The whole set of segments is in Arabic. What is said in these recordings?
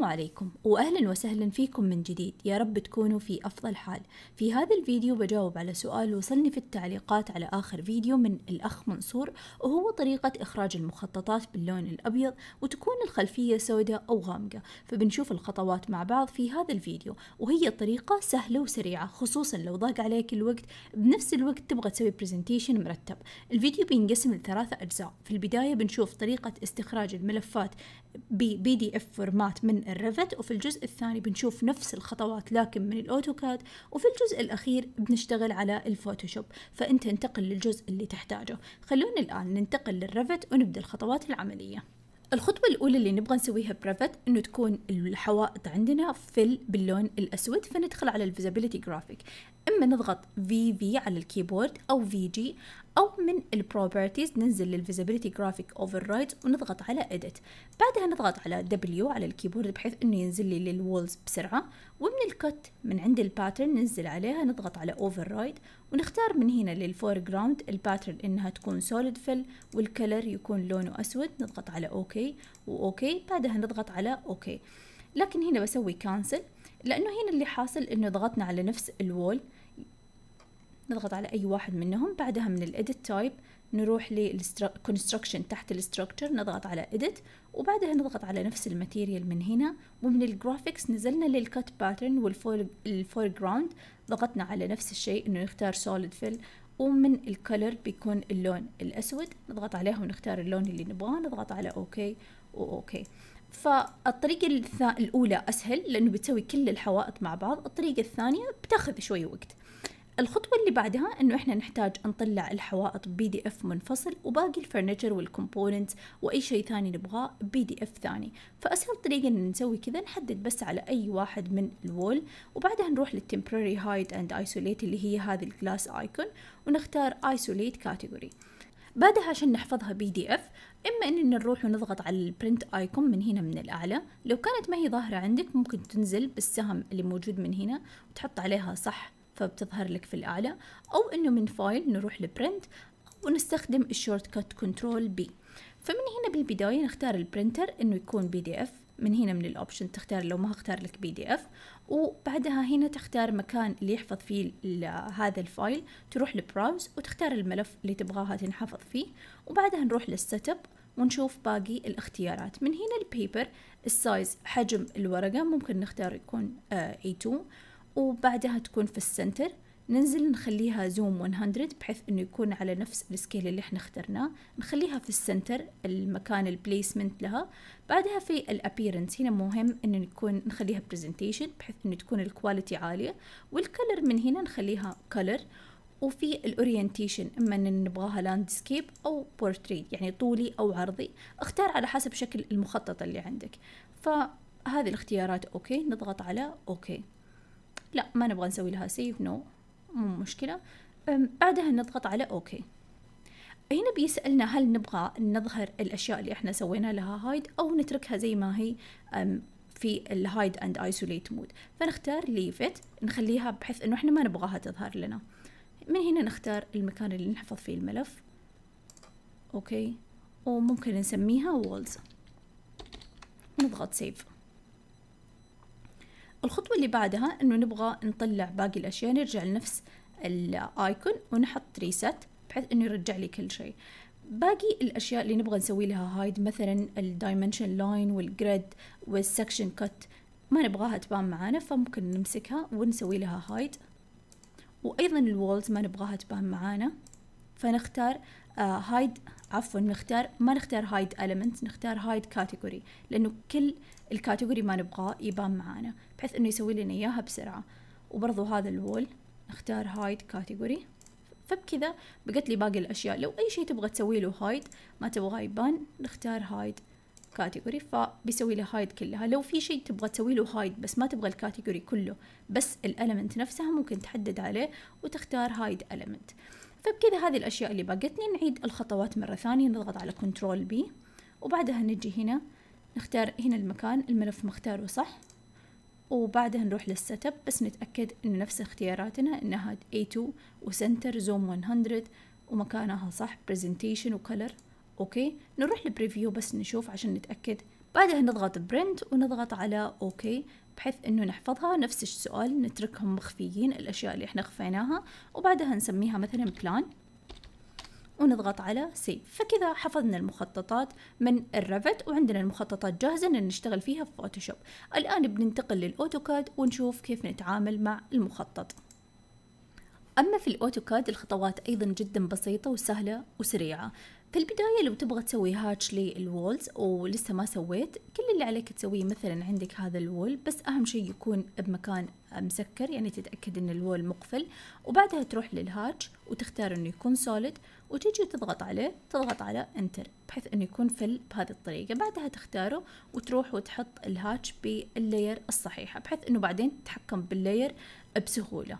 السلام عليكم وأهلا وسهلا فيكم من جديد يا رب تكونوا في أفضل حال في هذا الفيديو بجاوب على سؤال وصلني في التعليقات على آخر فيديو من الأخ منصور وهو طريقة إخراج المخططات باللون الأبيض وتكون الخلفية سوداء أو غامقة فبنشوف الخطوات مع بعض في هذا الفيديو وهي طريقة سهلة وسريعة خصوصا لو ضاق عليك الوقت بنفس الوقت تبغى تسوي برزنتيشن مرتب الفيديو بينقسم لثلاثة أجزاء في البداية بنشوف طريقة استخراج الملفات بي دي اف فورمات من الرفت وفي الجزء الثاني بنشوف نفس الخطوات لكن من الأوتوكاد وفي الجزء الأخير بنشتغل على الفوتوشوب فأنت انتقل للجزء اللي تحتاجه خلونا الآن ننتقل للرفت ونبدأ الخطوات العملية الخطوة الأولى اللي نبغى نسويها بريفت إنه تكون الحوائط عندنا فل باللون الأسود فندخل على الفيزابيليتي جرافيك اما نضغط في في على الكيبورد او في جي او من البروبرتيز ننزل للفيزيبيليتي جرافيك اوفررايد ونضغط على اديت بعدها نضغط على دبليو على الكيبورد بحيث انه ينزل لي للوولز بسرعه ومن الكت من عند الباترن ننزل عليها نضغط على اوفررايد ونختار من هنا للفورجراوند الباترن انها تكون سوليد فيل والكلر يكون لونه اسود نضغط على اوكي واوكي بعدها نضغط على اوكي لكن هنا بسوي كانسل لانه هنا اللي حاصل انه ضغطنا على نفس الوول نضغط على اي واحد منهم بعدها من الاديت تايب نروح للكونستراكشن تحت الستركتشر نضغط على اديت وبعدها نضغط على نفس الماتيريال من هنا ومن الجرافيكس نزلنا للكات باترن والفور جراوند ضغطنا على نفس الشيء انه نختار سوليد فيل ومن الكلر بيكون اللون الأسود نضغط عليها ونختار اللون اللي نبغاه نضغط على أوكي وأوكي فالطريقة الأولى أسهل لأنه بتسوي كل الحوائط مع بعض الطريقة الثانية بتاخذ شوي وقت الخطوة اللي بعدها انه احنا نحتاج نطلع الحوائط بي دي اف منفصل وباقي الفرنتشر والكومبوننت واي شيء ثاني نبغاه بي دي اف ثاني فاسهل طريقة ان نسوي كذا نحدد بس على اي واحد من الوول وبعدها نروح للتمبرري هايد اند ايسوليت اللي هي هذه الكلاس ايكون ونختار ايسوليت كاتيجوري بعدها عشان نحفظها بي دي اف اما اننا نروح ونضغط على البرنت ايكون من هنا من الاعلى لو كانت ما هي ظاهرة عندك ممكن تنزل بالسهم اللي موجود من هنا وتحط عليها صح فبتظهر لك في الأعلى أو إنه من فايل نروح لبرنت ونستخدم الشورت كات كنترول بي فمن هنا بالبداية نختار البرنتر إنه يكون بي دي اف من هنا من الأوبشن تختار لو ما اختار لك بي دي اف وبعدها هنا تختار مكان اللي يحفظ فيه هذا الفايل تروح لبراوز وتختار الملف اللي تبغاها تنحفظ فيه وبعدها نروح للست اب ونشوف باقي الاختيارات من هنا البيبر السايز حجم الورقة ممكن نختار يكون اي آه، 2 وبعدها تكون في السنتر ننزل نخليها زوم 100 بحيث انه يكون على نفس السكيل اللي احنا اخترناه نخليها في السنتر المكان البليسمنت لها بعدها في الابيرنس هنا مهم انه يكون نخليها برزنتيشن بحيث انه تكون الكواليتي عاليه والكلر من هنا نخليها كلر وفي الاورينتيشن اما ان نبغاها لاندسكيب او بورتريت يعني طولي او عرضي اختار على حسب شكل المخطط اللي عندك فهذه الاختيارات اوكي نضغط على اوكي لا ما نبغى نسوي لها سيف نو مو مشكلة بعدها نضغط على اوكي هنا بيسألنا هل نبغى نظهر الأشياء اللي احنا سوينا لها هايد أو نتركها زي ما هي في الهايد اند ايسوليت مود فنختار ليف ات نخليها بحيث انه احنا ما نبغاها تظهر لنا من هنا نختار المكان اللي نحفظ فيه الملف اوكي وممكن نسميها وولز ونضغط سيف الخطوة اللي بعدها انه نبغى نطلع باقي الاشياء نرجع لنفس الايكون ونحط ريست بحيث انه يرجع لي كل شيء باقي الاشياء اللي نبغى نسوي لها هايد مثلا الدايمنشن لاين والجريد والسكشن كت ما نبغاها تبان معانا فممكن نمسكها ونسوي لها هايد وايضا الوولز ما نبغاها تبان معانا فنختار هايد آه، عفوا نختار ما نختار هايد element نختار هايد category لأنه كل الكاتيجوري ما نبغاه يبان معانا بحيث إنه يسوي لنا إياها بسرعة وبرضو هذا الول نختار هايد category فبكذا بقت لي باقي الأشياء لو أي شيء تبغى تسوي له هايد ما تبغاه يبان نختار هايد كاتيجوري فبيسوي له هايد كلها لو في شيء تبغى تسوي له هايد بس ما تبغى الكاتيجوري كله بس الاليمنت نفسها ممكن تحدد عليه وتختار هايد اليمنت فبكذا هذه الأشياء اللي باقتني نعيد الخطوات مرة ثانية نضغط على كنترول بي وبعدها نجي هنا نختار هنا المكان الملف مختاره صح وبعدها نروح للسيت اب بس نتأكد إن نفس اختياراتنا إنها A2 وسنتر زوم 100 ومكانها صح برزنتيشن وكلر أوكي نروح لبريفيو بس نشوف عشان نتأكد بعدها نضغط برنت ونضغط على اوكي بحيث انه نحفظها نفس السؤال نتركهم مخفيين الاشياء اللي احنا خفيناها وبعدها نسميها مثلا بلان ونضغط على سيف فكذا حفظنا المخططات من الرفت وعندنا المخططات جاهزة ان نشتغل فيها في فوتوشوب الان بننتقل للاوتوكاد ونشوف كيف نتعامل مع المخطط أما في الأوتوكاد الخطوات أيضا جدا بسيطة وسهلة وسريعة في البداية لو تبغى تسوي هاتش للوولز ولسه ما سويت كل اللي عليك تسويه مثلا عندك هذا الول بس أهم شيء يكون بمكان مسكر يعني تتأكد أن الول مقفل وبعدها تروح للهاتش وتختار أنه يكون سوليد وتجي تضغط عليه تضغط على انتر بحيث أنه يكون فل بهذه الطريقة بعدها تختاره وتروح وتحط الهاتش باللير الصحيحة بحيث أنه بعدين تتحكم باللير بسهولة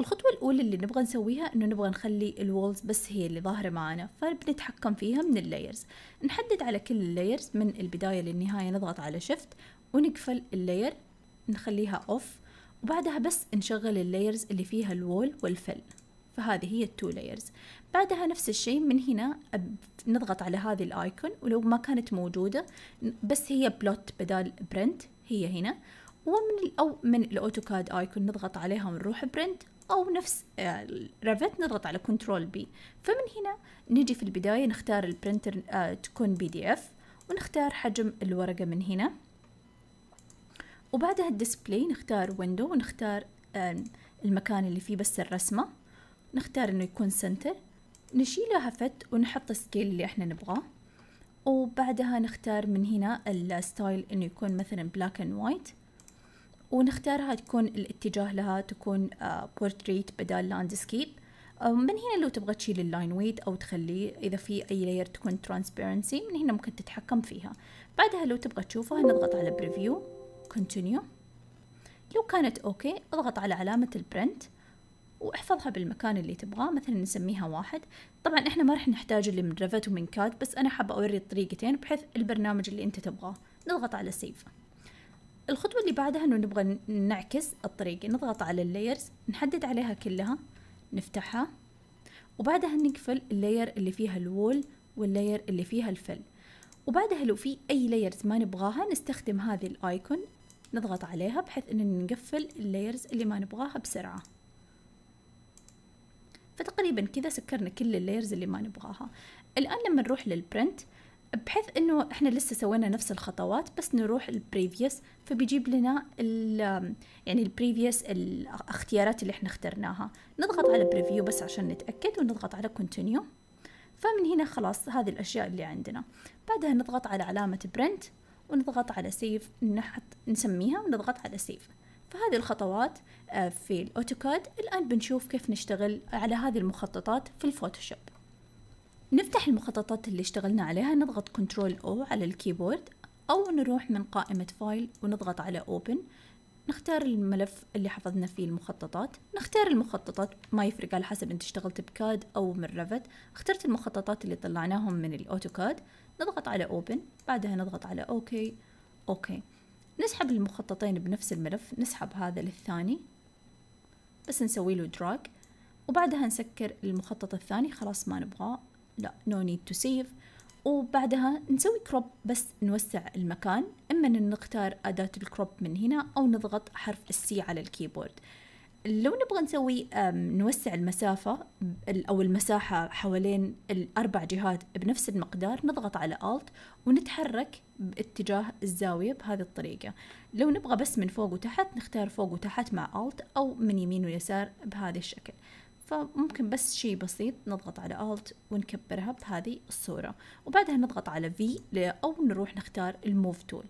الخطوة الأولى اللي نبغى نسويها إنه نبغى نخلي الوولز بس هي اللي ظاهرة معانا فبنتحكم فيها من اللايرز نحدد على كل اللايرز من البداية للنهاية نضغط على شيفت ونقفل اللاير نخليها أوف وبعدها بس نشغل اللايرز اللي فيها الوول والفل فهذه هي التو لايرز بعدها نفس الشيء من هنا نضغط على هذه الايكون ولو ما كانت موجودة بس هي بلوت بدال برنت هي هنا ومن او من الاوتوكاد ايكون نضغط عليها ونروح برنت أو نفس آه، رافت نضغط على كنترول بي فمن هنا نجي في البداية نختار البرنتر آه، تكون بي دي اف ونختار حجم الورقة من هنا وبعدها الديسبلاي نختار ويندو ونختار آه، المكان اللي فيه بس الرسمة نختار انه يكون سنتر نشيلها فت ونحط السكيل اللي احنا نبغاه وبعدها نختار من هنا الستايل انه يكون مثلا بلاك اند وايت ونختارها تكون الاتجاه لها تكون بورتريت بدل لاندسكيب من هنا لو تبغى تشيل اللاين ويت او تخليه اذا في اي لاير تكون ترانسبيرنسي من هنا ممكن تتحكم فيها بعدها لو تبغى تشوفها نضغط على بريفيو كونتينيو لو كانت اوكي اضغط على علامة البرنت واحفظها بالمكان اللي تبغاه مثلا نسميها واحد طبعا احنا ما راح نحتاج اللي من ريفت ومن كات بس انا حابة اوري الطريقتين بحيث البرنامج اللي انت تبغاه نضغط على سيف الخطوة اللي بعدها انه نبغى نعكس الطريقة نضغط على اللايرز نحدد عليها كلها نفتحها وبعدها نقفل اللاير اللي فيها الوول واللاير اللي فيها الفل وبعدها لو في اي لايرز ما نبغاها نستخدم هذه الايكون نضغط عليها بحيث اننا نقفل اللايرز اللي ما نبغاها بسرعة فتقريبا كذا سكرنا كل اللايرز اللي ما نبغاها الان لما نروح للبرنت بحيث انه احنا لسه سوينا نفس الخطوات بس نروح البريفيوس فبيجيب لنا ال يعني البريفيوس الاختيارات اللي احنا اخترناها نضغط على بريفيو بس عشان نتاكد ونضغط على كونتينيو فمن هنا خلاص هذه الاشياء اللي عندنا بعدها نضغط على علامه برنت ونضغط على سيف نحط نسميها ونضغط على سيف فهذه الخطوات آه، في الاوتوكاد الان بنشوف كيف نشتغل على هذه المخططات في الفوتوشوب نفتح المخططات اللي اشتغلنا عليها نضغط Ctrl O على الكيبورد او نروح من قائمة فايل ونضغط على Open نختار الملف اللي حفظنا فيه المخططات نختار المخططات ما يفرق على حسب انت اشتغلت بكاد او من رفت اخترت المخططات اللي طلعناهم من الاوتوكاد نضغط على اوبن بعدها نضغط على اوكي اوكي نسحب المخططين بنفس الملف نسحب هذا للثاني بس نسوي له دراج وبعدها نسكر المخطط الثاني خلاص ما نبغاه لا نو نيد تو سيف وبعدها نسوي كروب بس نوسع المكان اما ان نختار اداة الكروب من هنا او نضغط حرف السي على الكيبورد لو نبغى نسوي نوسع المسافة أو المساحة حوالين الأربع جهات بنفس المقدار نضغط على Alt ونتحرك باتجاه الزاوية بهذه الطريقة لو نبغى بس من فوق وتحت نختار فوق وتحت مع Alt أو من يمين ويسار بهذا الشكل فممكن بس شيء بسيط نضغط على Alt ونكبرها بهذه الصورة وبعدها نضغط على V أو نروح نختار الموف تول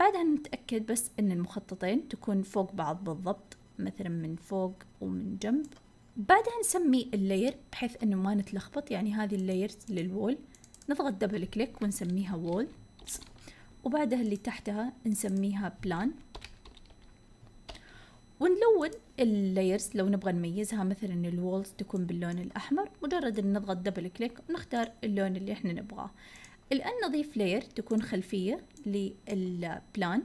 بعدها نتأكد بس أن المخططين تكون فوق بعض بالضبط مثلا من فوق ومن جنب بعدها نسمي اللاير بحيث أنه ما نتلخبط يعني هذه اللايرز للوول نضغط دبل كليك ونسميها وول وبعدها اللي تحتها نسميها بلان ونلون اللايرز لو نبغى نميزها مثلا الوولز تكون باللون الأحمر مجرد أن نضغط دبل كليك ونختار اللون اللي احنا نبغاه الآن نضيف لاير تكون خلفية للبلان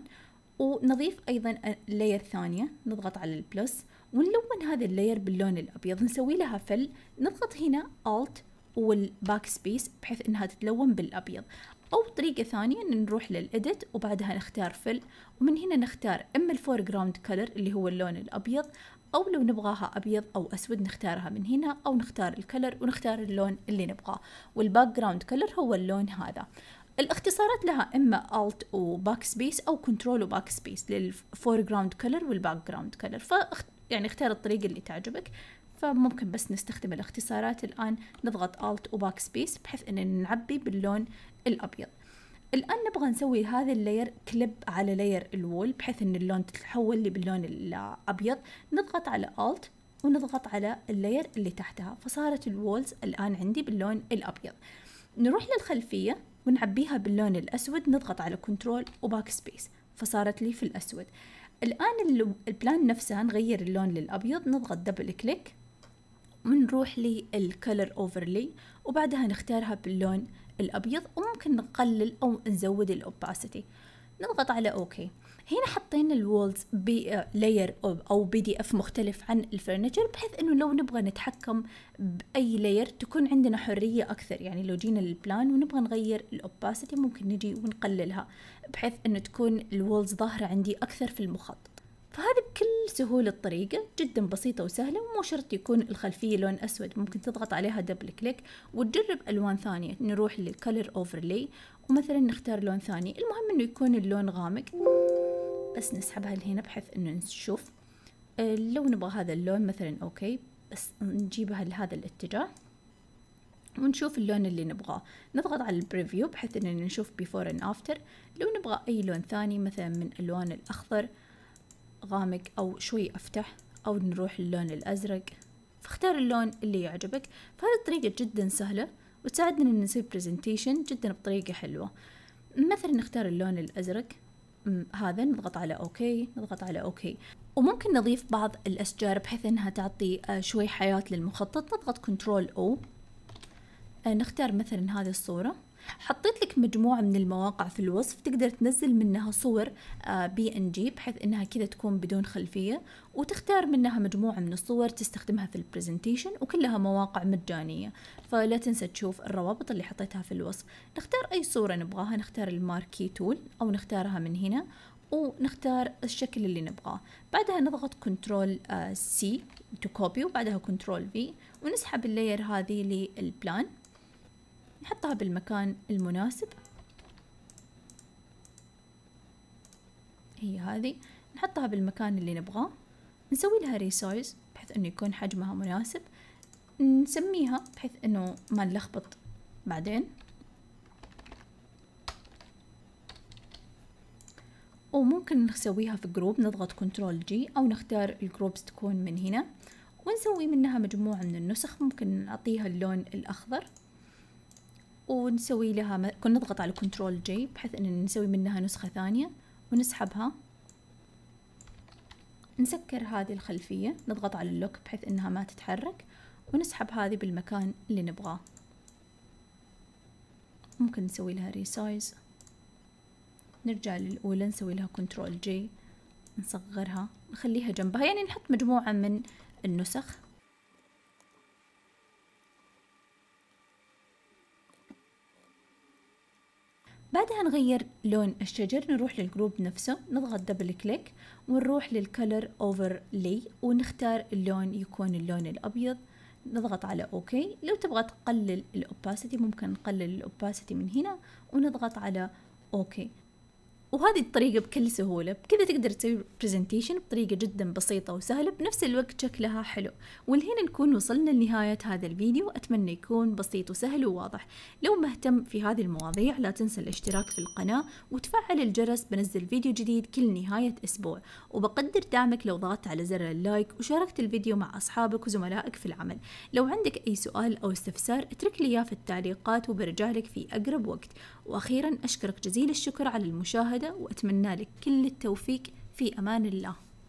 ونضيف أيضا لاير ثانية نضغط على البلس ونلون هذا اللاير باللون الأبيض نسوي لها فل نضغط هنا Alt والباك سبيس بحيث انها تتلون بالابيض أو طريقة ثانية إن نروح للإدت وبعدها نختار فل ومن هنا نختار إما الفورجراوند كلر اللي هو اللون الأبيض أو لو نبغاها أبيض أو أسود نختارها من هنا أو نختار الكلر ونختار اللون اللي نبغاه والباك جراوند كلر هو اللون هذا الاختصارات لها اما الت وباك سبيس او كنترول وباك سبيس للفور جراوند كلر والباك جراوند كلر ف يعني اختار الطريقه اللي تعجبك فممكن بس نستخدم الاختصارات الآن نضغط Alt و سبيس بحيث أن نعبي باللون الأبيض الآن نبغى نسوي هذا اللاير كليب على لير الوول بحيث أن اللون تتحول لي باللون الأبيض نضغط على Alt ونضغط على اللاير اللي تحتها فصارت الوولز الآن عندي باللون الأبيض نروح للخلفية ونعبيها باللون الأسود نضغط على كنترول و سبيس فصارت لي في الأسود الآن البلان نفسها نغير اللون للأبيض نضغط دبل كليك بنروح للكلر اوفرلي وبعدها نختارها باللون الابيض وممكن نقلل او نزود الاوباسيتي نضغط على اوكي هنا حطينا الوولز بلاير او بي دي اف مختلف عن الفرنتشر بحيث انه لو نبغى نتحكم باي لاير تكون عندنا حريه اكثر يعني لو جينا للبلان ونبغى نغير الاوباسيتي ممكن نجي ونقللها بحيث انه تكون الوولز ظاهره عندي اكثر في المخط فهذا بكل سهولة الطريقة جدا بسيطة وسهلة ومو شرط يكون الخلفية لون أسود ممكن تضغط عليها دبل كليك وتجرب ألوان ثانية نروح للكلر اوفرلي ومثلا نختار لون ثاني المهم انه يكون اللون غامق بس نسحبها لهنا بحيث انه نشوف آه، لو نبغى هذا اللون مثلا اوكي بس نجيبها لهذا الاتجاه ونشوف اللون اللي نبغاه نضغط على البريفيو بحيث اننا نشوف بيفور اند افتر لو نبغى اي لون ثاني مثلا من الوان الاخضر غامق أو شوي أفتح أو نروح للون الأزرق فاختار اللون اللي يعجبك فهذه الطريقة جدا سهلة وتساعدنا إن نسوي برزنتيشن جدا بطريقة حلوة مثلا نختار اللون الأزرق هذا نضغط على اوكي نضغط على اوكي وممكن نضيف بعض الاشجار بحيث انها تعطي آه، شوي حياة للمخطط نضغط كنترول او آه، نختار مثلا هذه الصورة حطيت لك مجموعة من المواقع في الوصف تقدر تنزل منها صور بي ان جي بحيث انها كذا تكون بدون خلفية وتختار منها مجموعة من الصور تستخدمها في البرزنتيشن وكلها مواقع مجانية فلا تنسى تشوف الروابط اللي حطيتها في الوصف نختار اي صورة نبغاها نختار الماركي تول او نختارها من هنا ونختار الشكل اللي نبغاه بعدها نضغط كنترول سي تو كوبي وبعدها كنترول في ونسحب اللاير هذه للبلان نحطها بالمكان المناسب هي هذه نحطها بالمكان اللي نبغاه نسوي لها ريسايز بحيث انه يكون حجمها مناسب نسميها بحيث انه ما نلخبط بعدين وممكن نسويها في جروب نضغط كنترول جي او نختار الجروبس تكون من هنا ونسوي منها مجموعة من النسخ ممكن نعطيها اللون الاخضر ونسوي لها كنا نضغط على كنترول جي بحيث ان نسوي منها نسخة ثانية ونسحبها نسكر هذه الخلفية نضغط على اللوك بحيث انها ما تتحرك ونسحب هذه بالمكان اللي نبغاه ممكن نسوي لها ريسايز نرجع للأولى نسوي لها كنترول جي نصغرها نخليها جنبها يعني نحط مجموعة من النسخ بعدها نغير لون الشجر نروح للجروب نفسه نضغط دبل كليك ونروح للكلر اوفر لي ونختار اللون يكون اللون الابيض نضغط على اوكي لو تبغى تقلل الاوباسيتي ممكن نقلل الاوباسيتي من هنا ونضغط على اوكي وهذه الطريقة بكل سهولة بكذا تقدر تسوي برزنتيشن بطريقة جدا بسيطة وسهلة بنفس الوقت شكلها حلو والهنا نكون وصلنا لنهاية هذا الفيديو أتمنى يكون بسيط وسهل وواضح لو مهتم في هذه المواضيع لا تنسى الاشتراك في القناة وتفعل الجرس بنزل فيديو جديد كل نهاية أسبوع وبقدر دعمك لو ضغطت على زر اللايك وشاركت الفيديو مع أصحابك وزملائك في العمل لو عندك أي سؤال أو استفسار اترك لي إياه في التعليقات وبرجع لك في أقرب وقت وأخيرا أشكرك جزيل الشكر على المشاهدة المعتمدة وأتمنى لك كل التوفيق في أمان الله